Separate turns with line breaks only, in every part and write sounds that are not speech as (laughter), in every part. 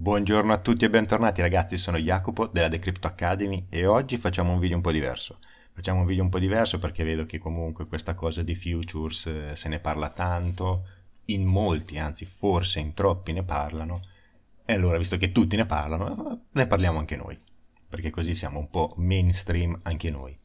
Buongiorno a tutti e bentornati ragazzi, sono Jacopo della Decrypto Academy e oggi facciamo un video un po' diverso. Facciamo un video un po' diverso perché vedo che comunque questa cosa di futures eh, se ne parla tanto, in molti, anzi forse in troppi ne parlano, e allora visto che tutti ne parlano, eh, ne parliamo anche noi, perché così siamo un po' mainstream anche noi.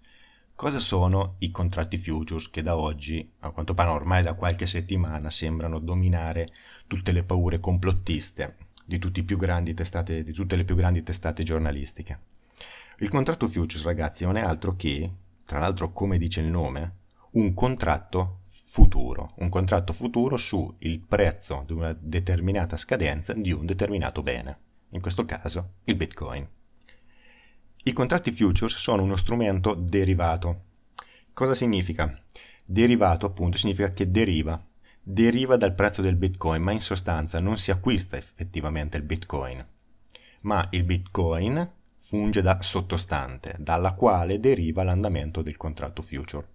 Cosa sono i contratti futures che da oggi, a quanto pare ormai da qualche settimana, sembrano dominare tutte le paure complottiste di, testate, di tutte le più grandi testate giornalistiche. Il contratto futures, ragazzi, non è altro che, tra l'altro come dice il nome, un contratto futuro, un contratto futuro sul prezzo di una determinata scadenza di un determinato bene, in questo caso il Bitcoin. I contratti futures sono uno strumento derivato. Cosa significa? Derivato appunto significa che deriva deriva dal prezzo del bitcoin, ma in sostanza non si acquista effettivamente il bitcoin, ma il bitcoin funge da sottostante, dalla quale deriva l'andamento del contratto future.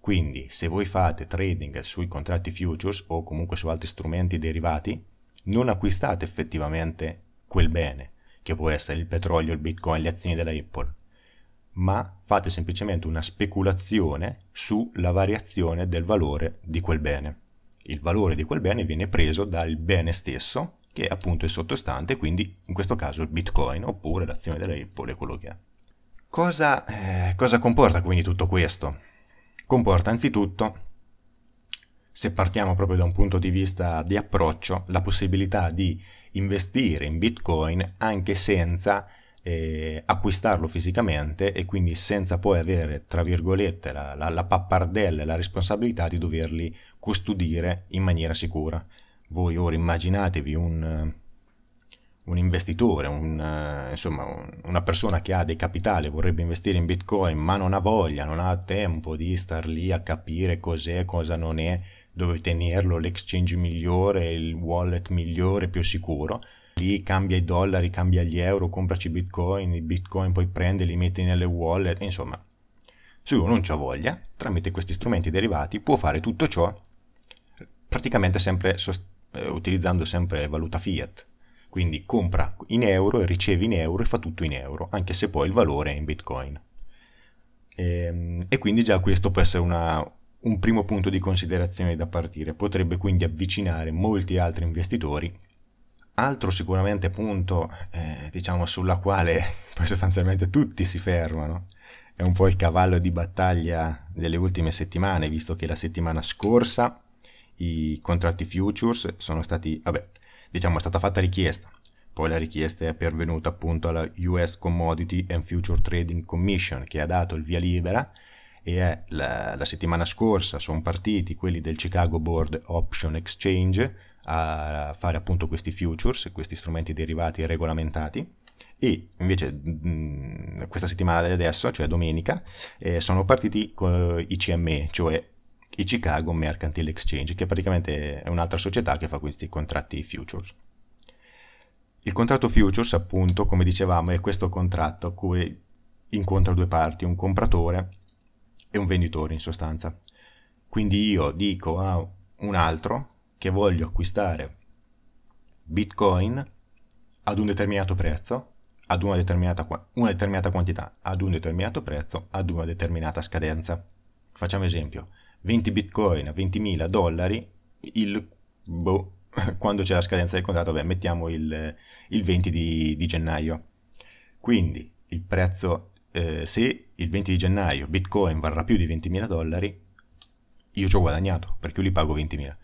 Quindi se voi fate trading sui contratti futures o comunque su altri strumenti derivati, non acquistate effettivamente quel bene, che può essere il petrolio, il bitcoin, le azioni della Apple, ma fate semplicemente una speculazione sulla variazione del valore di quel bene il valore di quel bene viene preso dal bene stesso che è appunto è sottostante, quindi in questo caso il bitcoin oppure l'azione della Apple è quello che è. Cosa, eh, cosa comporta quindi tutto questo? Comporta anzitutto, se partiamo proprio da un punto di vista di approccio, la possibilità di investire in bitcoin anche senza eh, acquistarlo fisicamente e quindi senza poi avere, tra virgolette, la, la, la pappardella e la responsabilità di doverli custodire in maniera sicura. Voi ora immaginatevi un, eh, un investitore, un, eh, insomma, una persona che ha dei capitali, vorrebbe investire in Bitcoin, ma non ha voglia, non ha tempo di star lì a capire cos'è, cosa non è, dove tenerlo, l'exchange migliore, il wallet migliore, più sicuro, lì, cambia i dollari, cambia gli euro, compraci bitcoin, i bitcoin poi prende, li metti nelle wallet, insomma. Se uno non ha voglia, tramite questi strumenti derivati può fare tutto ciò praticamente sempre sost- eh, utilizzando sempre valuta fiat. Quindi compra in euro riceve in euro e fa tutto in euro, anche se poi il valore è in bitcoin. E, ehm, e quindi già questo può essere una, un primo punto di considerazione da partire. Potrebbe quindi avvicinare molti altri investitori Altro sicuramente punto, eh, diciamo, sulla quale (laughs) poi sostanzialmente tutti si fermano, è un po' il cavallo di battaglia delle ultime settimane, visto che la settimana scorsa i contratti futures sono stati, vabbè, diciamo, è stata fatta richiesta. Poi la richiesta è pervenuta appunto alla US Commodity and Future Trading Commission che ha dato il via libera e la, la settimana scorsa sono partiti quelli del Chicago Board Option Exchange a fare appunto questi futures, questi strumenti derivati regolamentati e invece mh, mm, questa settimana di adesso, cioè domenica, eh, sono partiti con eh, i CME, cioè i Chicago Mercantile Exchange, che praticamente è un'altra società che fa questi contratti futures. Il contratto futures, appunto, come dicevamo, è questo contratto a cui incontra due parti, un compratore e un venditore in sostanza. Quindi io dico a un altro che voglio acquistare bitcoin ad un determinato prezzo, ad una determinata, una determinata quantità, ad un determinato prezzo, ad una determinata scadenza. Facciamo esempio, 20 bitcoin a 20.000 dollari, il, boh, (laughs) quando c'è la scadenza del contratto, beh, mettiamo il, il 20 di, di, gennaio. Quindi il prezzo, eh, se il 20 di gennaio bitcoin varrà più di 20.000 dollari, io ci ho guadagnato perché io li pago 20.000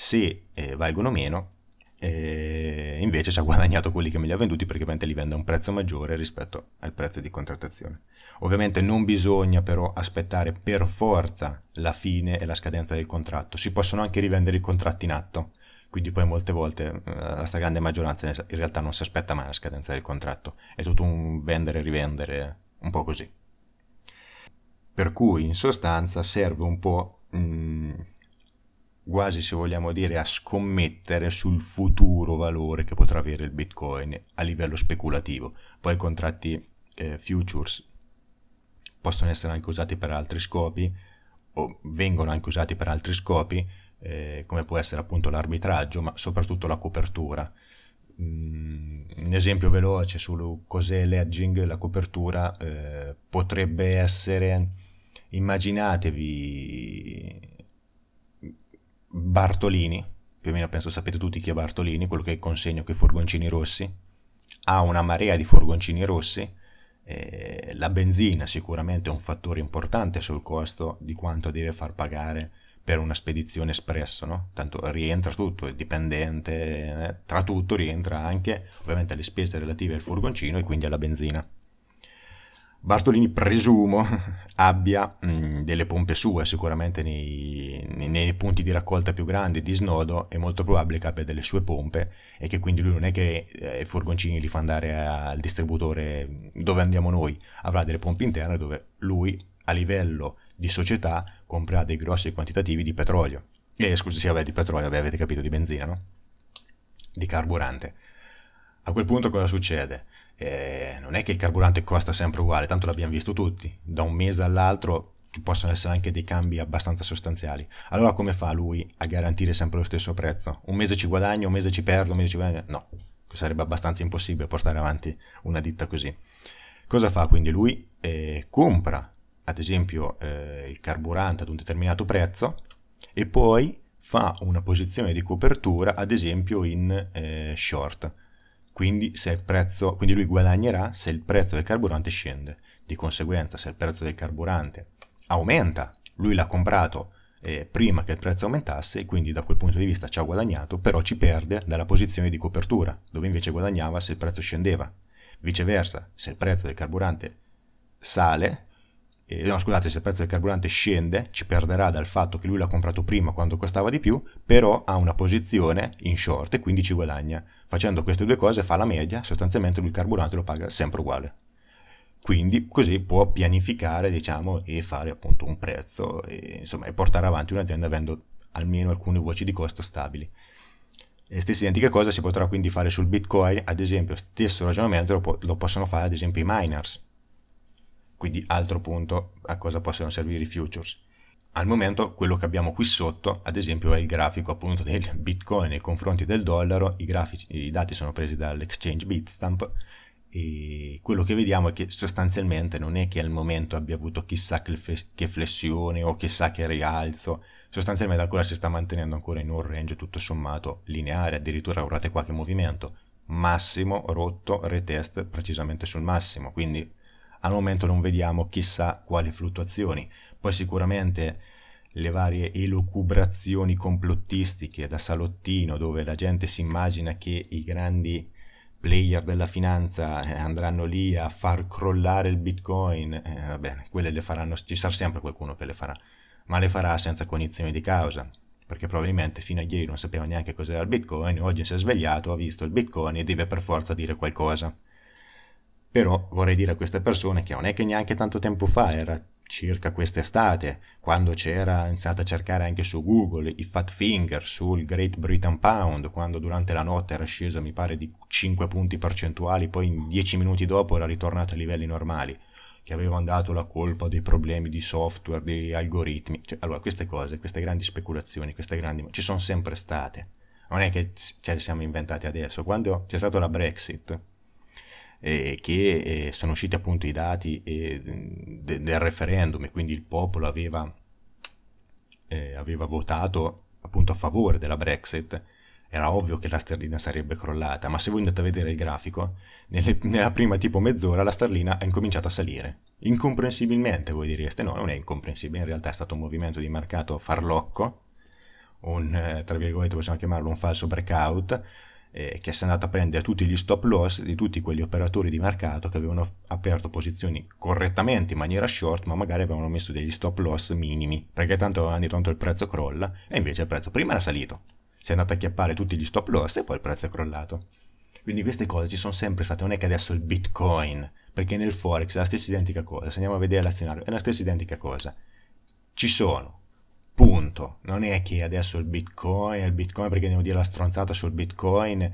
se eh, valgono meno eh, invece ci ha guadagnato quelli che me li ha venduti perché ovviamente li vende a un prezzo maggiore rispetto al prezzo di contrattazione. Ovviamente non bisogna però aspettare per forza la fine e la scadenza del contratto, si possono anche rivendere i contratti in atto, quindi poi molte volte eh, la stragrande maggioranza in realtà non si aspetta mai la scadenza del contratto, è tutto un vendere e rivendere, un po' così. Per cui in sostanza serve un po' mh, mm, quasi se vogliamo dire a scommettere sul futuro valore che potrà avere il bitcoin a livello speculativo. Poi i contratti eh, futures possono essere anche usati per altri scopi o vengono anche usati per altri scopi eh, come può essere appunto l'arbitraggio ma soprattutto la copertura. Mm, un esempio veloce su cos'è l'edging, la copertura eh, potrebbe essere immaginatevi Bartolini, più o meno penso sapete tutti chi è Bartolini, quello che consegna con furgoncini rossi, ha una marea di furgoncini rossi, eh, la benzina sicuramente è un fattore importante sul costo di quanto deve far pagare per una spedizione espresso, no? tanto rientra tutto, è dipendente, eh, tra tutto rientra anche ovviamente le spese relative al furgoncino e quindi alla benzina. Bartolini presumo (laughs) abbia mh, delle pompe sue sicuramente nei nei punti di raccolta più grandi di snodo è molto probabile che abbia delle sue pompe e che quindi lui non è che eh, i furgoncini li fa andare al distributore dove andiamo noi, avrà delle pompe interne dove lui a livello di società comprerà dei grossi quantitativi di petrolio. Eh, scusi, sì, vabbè, di petrolio, vabbè, avete capito, di benzina, no? Di carburante. A quel punto cosa succede? Eh, non è che il carburante costa sempre uguale, tanto l'abbiamo visto tutti, da un mese all'altro ci possono essere anche dei cambi abbastanza sostanziali. Allora come fa lui a garantire sempre lo stesso prezzo? Un mese ci guadagno, un mese ci perdo, un mese ci guadagno? No, sarebbe abbastanza impossibile portare avanti una ditta così. Cosa fa quindi lui? Eh, compra ad esempio eh, il carburante ad un determinato prezzo e poi fa una posizione di copertura ad esempio in eh, short. Quindi, prezzo, quindi lui guadagnerà se il prezzo del carburante scende. Di conseguenza, se il prezzo del carburante aumenta, lui l'ha comprato eh, prima che il prezzo aumentasse e quindi da quel punto di vista ci ha guadagnato, però ci perde dalla posizione di copertura, dove invece guadagnava se il prezzo scendeva. Viceversa, se il prezzo del carburante sale, eh, no scusate, se il prezzo del carburante scende, ci perderà dal fatto che lui l'ha comprato prima quando costava di più, però ha una posizione in short e quindi ci guadagna. Facendo queste due cose fa la media, sostanzialmente lui il carburante lo paga sempre uguale quindi così può pianificare diciamo, e fare appunto un prezzo e, insomma, e portare avanti un'azienda avendo almeno alcune voci di costo stabili. E stessa identica cosa si potrà quindi fare sul Bitcoin, ad esempio, stesso ragionamento lo, po- lo, possono fare ad esempio i miners. Quindi altro punto a cosa possono servire i futures. Al momento quello che abbiamo qui sotto, ad esempio, è il grafico appunto del Bitcoin nei confronti del dollaro, i, grafici, i dati sono presi dall'exchange Bitstamp e quello che vediamo è che sostanzialmente non è che al momento abbia avuto chissà che flessione o chissà che rialzo, sostanzialmente ancora si sta mantenendo ancora in un range tutto sommato lineare, addirittura guardate qua che movimento, massimo, rotto, retest precisamente sul massimo, quindi al momento non vediamo chissà quali fluttuazioni, poi sicuramente le varie elucubrazioni complottistiche da salottino dove la gente si immagina che i grandi player della finanza eh, andranno lì a far crollare il bitcoin, eh, va bene, quelle le faranno, ci sarà sempre qualcuno che le farà, ma le farà senza cognizione di causa, perché probabilmente fino a ieri non sapeva neanche cos'era il bitcoin, oggi si è svegliato, ha visto il bitcoin e deve per forza dire qualcosa. Però vorrei dire a queste persone che non è che neanche tanto tempo fa era circa quest'estate, quando c'era iniziato a cercare anche su Google i Fat Finger sul Great Britain Pound, quando durante la notte era sceso mi pare di 5 punti percentuali, poi 10 minuti dopo era ritornato ai livelli normali, che avevano dato la colpa dei problemi di software, di algoritmi. Cioè, allora, queste cose, queste grandi speculazioni, queste grandi... ci sono sempre state. Non è che ce cioè, le siamo inventate adesso. Quando c'è stata la Brexit, eh, che eh, sono usciti appunto i dati eh, de- del referendum e quindi il popolo aveva, eh, aveva, votato appunto a favore della Brexit, era ovvio che la sterlina sarebbe crollata, ma se voi andate a vedere il grafico, nelle, nella prima tipo mezz'ora la sterlina ha incominciato a salire. Incomprensibilmente voi direste, no, non è incomprensibile, in realtà è stato un movimento di mercato farlocco, un, eh, tra virgolette possiamo chiamarlo un falso breakout, eh, che si è andata a prendere tutti gli stop loss di tutti quegli operatori di mercato che avevano aperto posizioni correttamente in maniera short, ma magari avevano messo degli stop loss minimi, perché tanto avevano tanto il prezzo crolla, e invece il prezzo prima era salito, si è andato a chiappare tutti gli stop loss e poi il prezzo è crollato. Quindi queste cose ci sono sempre state, non è che adesso il Bitcoin, perché nel Forex è la stessa identica cosa, se andiamo a vedere l'azionario, è la stessa identica cosa. Ci sono punto. Non è che adesso il bitcoin, il bitcoin perché devo dire la stronzata sul bitcoin, eh,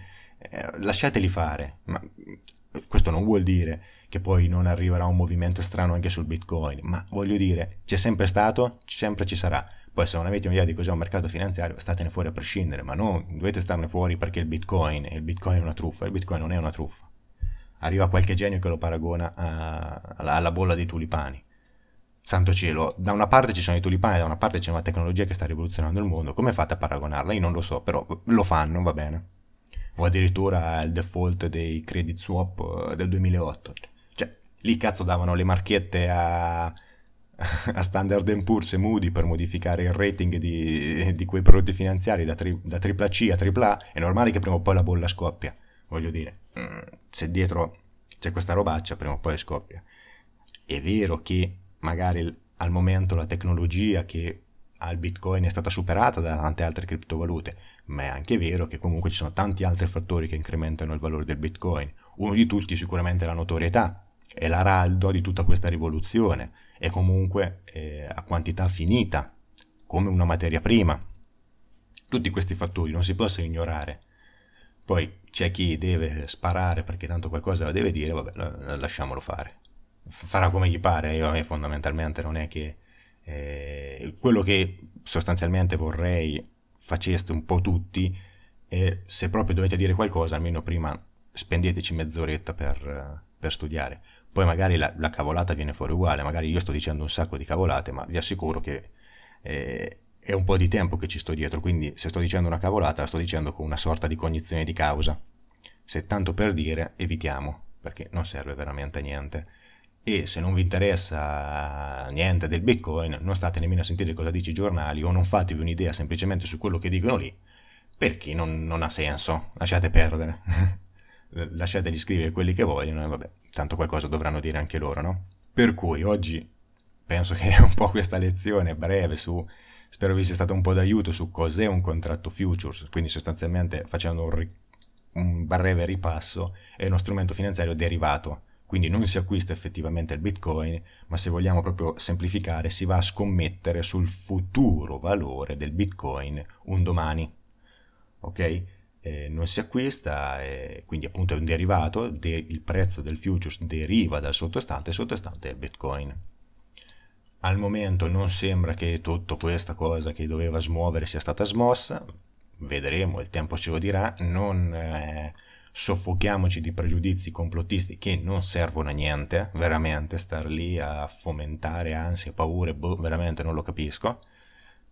lasciateli fare, ma eh, questo non vuol dire che poi non arriverà un movimento strano anche sul bitcoin, ma voglio dire, c'è sempre stato, sempre ci sarà. Poi se non avete un'idea di cos'è un mercato finanziario, statene fuori a prescindere, ma non dovete starne fuori perché il bitcoin, il bitcoin è una truffa, il bitcoin non è una truffa. Arriva qualche genio che lo paragona a, alla, alla bolla dei tulipani santo cielo, da una parte ci sono i tulipani, da una parte c'è una tecnologia che sta rivoluzionando il mondo, come fate a paragonarla? Io non lo so, però lo fanno, va bene. O addirittura il default dei credit swap eh, del 2008. Cioè, lì cazzo davano le marchette a, (laughs) a Standard Poor's e Moody per modificare il rating di, di quei prodotti finanziari da, tri, da AAA a AAA, è normale che prima o poi la bolla scoppia, voglio dire. Mm, se dietro c'è questa robaccia, prima o poi scoppia. È vero che magari al momento la tecnologia che ha il Bitcoin è stata superata da tante altre criptovalute, ma è anche vero che comunque ci sono tanti altri fattori che incrementano il valore del Bitcoin. Uno di tutti sicuramente è la notorietà, è l'araldo di tutta questa rivoluzione, è comunque eh, a quantità finita, come una materia prima. Tutti questi fattori non si possono ignorare. Poi c'è chi deve sparare perché tanto qualcosa la deve dire, vabbè, lasciamolo fare farà come gli pare, io eh, fondamentalmente non è che... Eh, quello che sostanzialmente vorrei faceste un po' tutti e se proprio dovete dire qualcosa, almeno prima spendeteci mezz'oretta per, per studiare. Poi magari la, la, cavolata viene fuori uguale, magari io sto dicendo un sacco di cavolate, ma vi assicuro che eh, è un po' di tempo che ci sto dietro, quindi se sto dicendo una cavolata la sto dicendo con una sorta di cognizione di causa. Se tanto per dire, evitiamo, perché non serve veramente a niente e se non vi interessa niente del bitcoin non state nemmeno a sentire cosa dice i giornali o non fatevi un'idea semplicemente su quello che dicono lì perché non, non ha senso lasciate perdere (laughs) lasciateli scrivere quelli che vogliono e vabbè tanto qualcosa dovranno dire anche loro no? per cui oggi penso che (laughs) un po' questa lezione breve su spero vi sia stato un po' d'aiuto su cos'è un contratto futures quindi sostanzialmente facendo un, un breve ripasso è uno strumento finanziario derivato quindi non si acquista effettivamente il bitcoin, ma se vogliamo proprio semplificare si va a scommettere sul futuro valore del bitcoin un domani. Ok? Eh, non si acquista, eh, quindi appunto è un derivato, de- il prezzo del futures deriva dal sottostante, il sottostante è il bitcoin. Al momento non sembra che tutta questa cosa che doveva smuovere sia stata smossa, vedremo, il tempo ce lo dirà, non, eh, soffochiamoci di pregiudizi complottisti che non servono a niente, veramente star lì a fomentare ansie, paure, boh, veramente non lo capisco.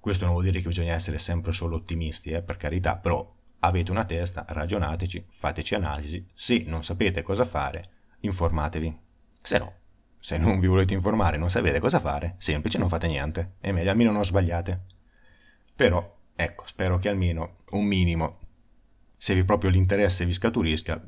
Questo non vuol dire che bisogna essere sempre solo ottimisti, eh, per carità, però avete una testa, ragionateci, fateci analisi, se non sapete cosa fare, informatevi. Se no, se non vi volete informare, non sapete cosa fare, semplice non fate niente, è meglio, almeno non sbagliate. Però, ecco, spero che almeno un minimo se vi proprio l'interesse vi scaturisca,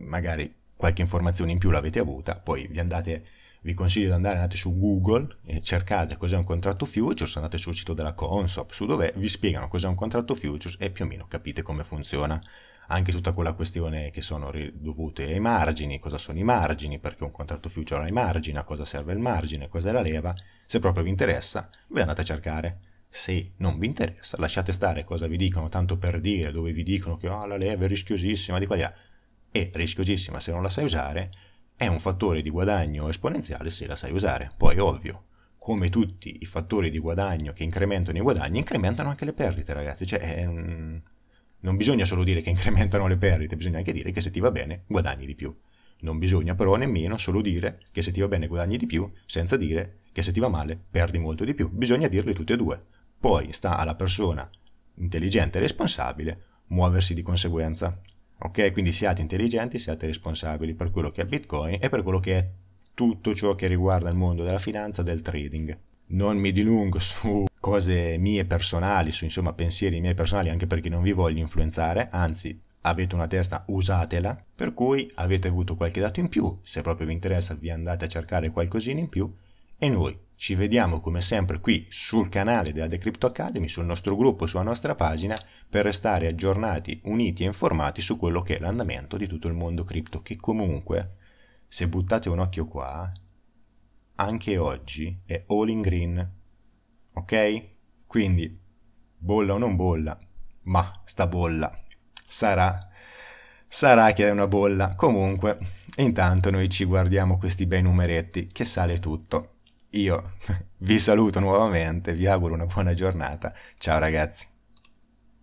magari qualche informazione in più l'avete avuta, poi vi andate, vi consiglio di andare, andate su Google e cercate cos'è un contratto futures, andate sul sito della Consop, su dove vi spiegano cos'è un contratto futures e più o meno capite come funziona anche tutta quella questione che sono dovute ai margini, cosa sono i margini, perché un contratto future ha i margini, a cosa serve il margine, cos'è la leva, se proprio vi interessa ve andate a cercare. Se non vi interessa, lasciate stare cosa vi dicono, tanto per dire, dove vi dicono che oh, la leva è rischiosissima, di qua di là. È rischiosissima se non la sai usare, è un fattore di guadagno esponenziale se la sai usare. Poi, ovvio, come tutti i fattori di guadagno che incrementano i guadagni, incrementano anche le perdite, ragazzi. Cioè, è, non bisogna solo dire che incrementano le perdite, bisogna anche dire che se ti va bene guadagni di più. Non bisogna però nemmeno solo dire che se ti va bene guadagni di più, senza dire che se ti va male perdi molto di più. Bisogna dirle tutte e due. Poi sta alla persona intelligente e responsabile muoversi di conseguenza. Ok? Quindi siate intelligenti, siate responsabili per quello che è Bitcoin e per quello che è tutto ciò che riguarda il mondo della finanza, del trading. Non mi dilungo su cose mie personali, su insomma pensieri miei personali, anche perché non vi voglio influenzare, anzi avete una testa usatela, per cui avete avuto qualche dato in più, se proprio vi interessa vi andate a cercare qualcosina in più e noi ci vediamo come sempre qui sul canale della Decrypto Academy, sul nostro gruppo, sulla nostra pagina, per restare aggiornati, uniti e informati su quello che è l'andamento di tutto il mondo cripto, che comunque, se buttate un occhio qua, anche oggi è all in green. Ok? Quindi, bolla o non bolla, ma sta bolla sarà, sarà che è una bolla. Comunque, intanto noi ci guardiamo questi bei numeretti, che sale tutto. Io (laughs) vi saluto nuovamente, vi auguro una buona giornata. Ciao ragazzi.